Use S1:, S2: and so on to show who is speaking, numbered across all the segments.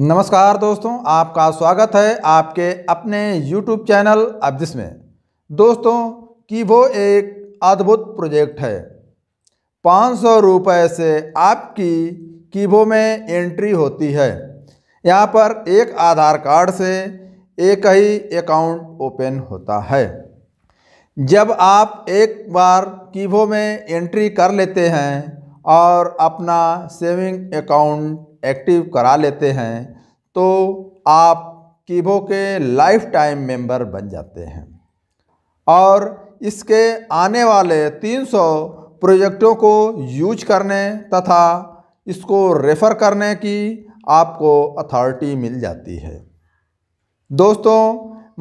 S1: नमस्कार दोस्तों आपका स्वागत है आपके अपने YouTube चैनल अब्दिस में दोस्तों कि वो एक अद्भुत प्रोजेक्ट है पाँच सौ रुपये से आपकी कीबो में एंट्री होती है यहाँ पर एक आधार कार्ड से एक ही अकाउंट ओपन होता है जब आप एक बार कीबो में एंट्री कर लेते हैं और अपना सेविंग अकाउंट एक्टिव करा लेते हैं तो आप कीबो के लाइफ टाइम मेम्बर बन जाते हैं और इसके आने वाले 300 प्रोजेक्टों को यूज करने तथा इसको रेफ़र करने की आपको अथॉरिटी मिल जाती है दोस्तों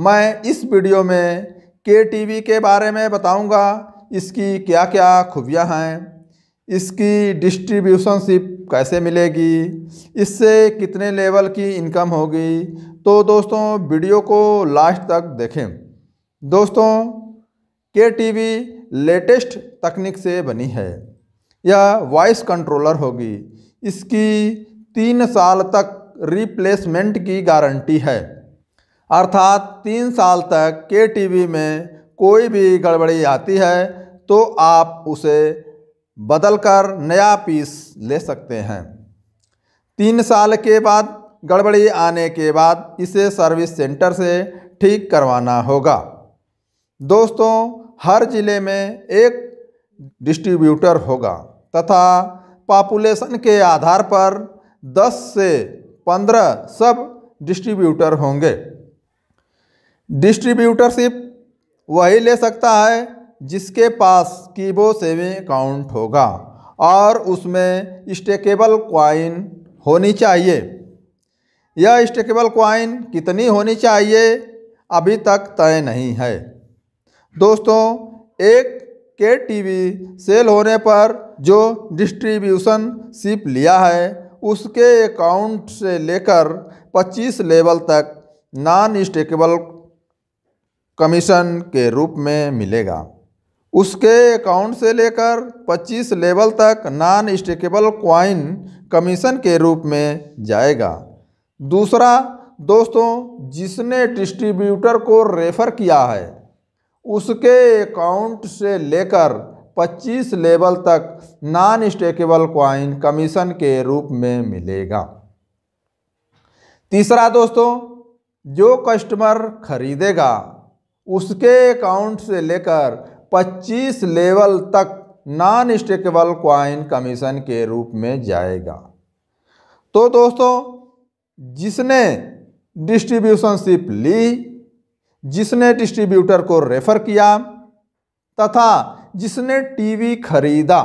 S1: मैं इस वीडियो में के टी वी के बारे में बताऊंगा इसकी क्या क्या खूबियाँ हैं इसकी डिस्ट्रीब्यूशनशिप कैसे मिलेगी इससे कितने लेवल की इनकम होगी तो दोस्तों वीडियो को लास्ट तक देखें दोस्तों के टीवी लेटेस्ट तकनीक से बनी है यह वॉइस कंट्रोलर होगी इसकी तीन साल तक रिप्लेसमेंट की गारंटी है अर्थात तीन साल तक के टीवी में कोई भी गड़बड़ी आती है तो आप उसे बदल कर नया पीस ले सकते हैं तीन साल के बाद गड़बड़ी आने के बाद इसे सर्विस सेंटर से ठीक करवाना होगा दोस्तों हर ज़िले में एक डिस्ट्रीब्यूटर होगा तथा पॉपुलेशन के आधार पर 10 से 15 सब डिस्ट्रीब्यूटर होंगे डिस्ट्रीब्यूटरशिप वही ले सकता है जिसके पास कीबो सेविंग अकाउंट होगा और उसमें स्टेकेबल क्वाइन होनी चाहिए यह स्टेकेबल क्वाइन कितनी होनी चाहिए अभी तक तय नहीं है दोस्तों एक के टीवी सेल होने पर जो डिस्ट्रीब्यूशन सिप लिया है उसके अकाउंट से लेकर 25 लेवल तक नॉन स्टेकेबल कमीशन के रूप में मिलेगा उसके अकाउंट से लेकर 25 लेवल तक नॉन स्टेकेबल क्वाइन कमीशन के रूप में जाएगा दूसरा दोस्तों जिसने डिस्ट्रीब्यूटर को रेफ़र किया है उसके अकाउंट से लेकर 25 लेवल तक नॉन स्टेकेबल क्वाइन कमीशन के रूप में मिलेगा तीसरा दोस्तों जो कस्टमर खरीदेगा उसके अकाउंट से लेकर 25 लेवल तक नॉन स्टेकेबल क्वाइन कमीशन के रूप में जाएगा तो दोस्तों जिसने डिस्ट्रीब्यूशनशिप ली जिसने डिस्ट्रीब्यूटर को रेफ़र किया तथा जिसने टीवी खरीदा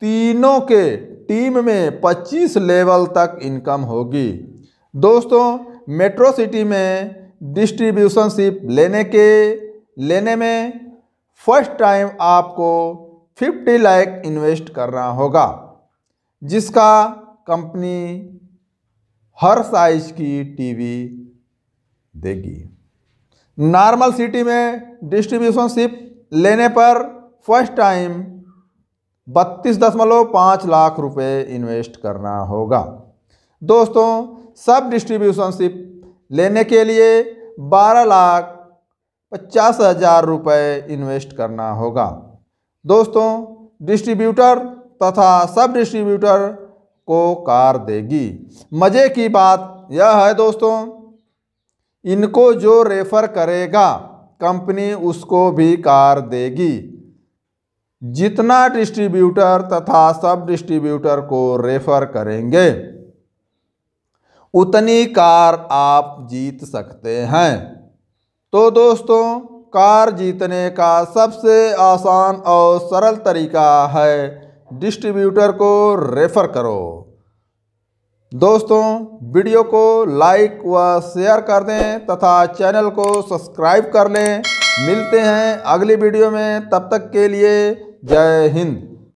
S1: तीनों के टीम में 25 लेवल तक इनकम होगी दोस्तों मेट्रो सिटी में डिस्ट्रीब्यूशनशिप लेने के लेने में फर्स्ट टाइम आपको 50 लाख इन्वेस्ट करना होगा जिसका कंपनी हर साइज की टीवी देगी नॉर्मल सिटी में डिस्ट्रीब्यूशन शिप लेने पर फर्स्ट टाइम बत्तीस दशमलव पाँच लाख रुपए इन्वेस्ट करना होगा दोस्तों सब डिस्ट्रीब्यूशनशिप लेने के लिए बारह लाख पचास हजार रुपये इन्वेस्ट करना होगा दोस्तों डिस्ट्रीब्यूटर तथा सब डिस्ट्रीब्यूटर को कार देगी मज़े की बात यह है दोस्तों इनको जो रेफ़र करेगा कंपनी उसको भी कार देगी जितना डिस्ट्रीब्यूटर तथा सब डिस्ट्रीब्यूटर को रेफ़र करेंगे उतनी कार आप जीत सकते हैं तो दोस्तों कार जीतने का सबसे आसान और सरल तरीका है डिस्ट्रीब्यूटर को रेफ़र करो दोस्तों वीडियो को लाइक व शेयर कर दें तथा चैनल को सब्सक्राइब कर लें मिलते हैं अगली वीडियो में तब तक के लिए जय हिंद